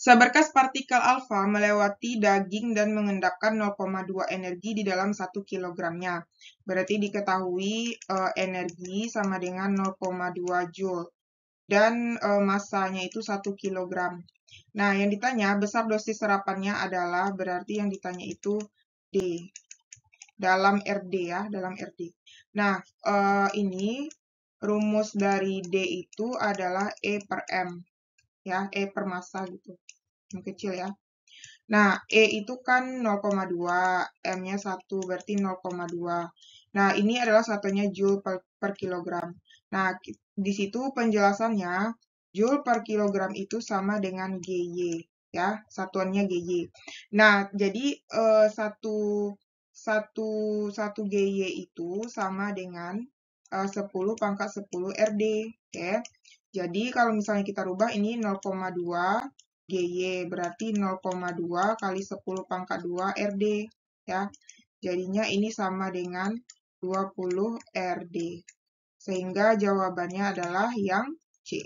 Seberkas partikel alfa melewati daging dan mengendapkan 0,2 energi di dalam 1 kilogramnya. Berarti diketahui e, energi sama dengan 0,2 joule dan e, eh, masanya itu 1 kilogram. Nah, yang ditanya besar dosis serapannya adalah berarti yang ditanya itu D dalam RD ya, dalam RD. Nah, e, ini rumus dari D itu adalah E per M ya E per massa gitu yang kecil ya nah E itu kan 0,2 M nya 1 berarti 0,2 nah ini adalah satunya Joule per, per kilogram nah di situ penjelasannya Joule per kilogram itu sama dengan GY ya satuannya GY nah jadi eh, satu satu satu GY itu sama dengan e, uh, 10 pangkat 10 RD. Oke. Okay. Jadi kalau misalnya kita rubah ini 0,2 GY berarti 0,2 kali 10 pangkat 2 RD ya. Jadinya ini sama dengan 20 RD. Sehingga jawabannya adalah yang C.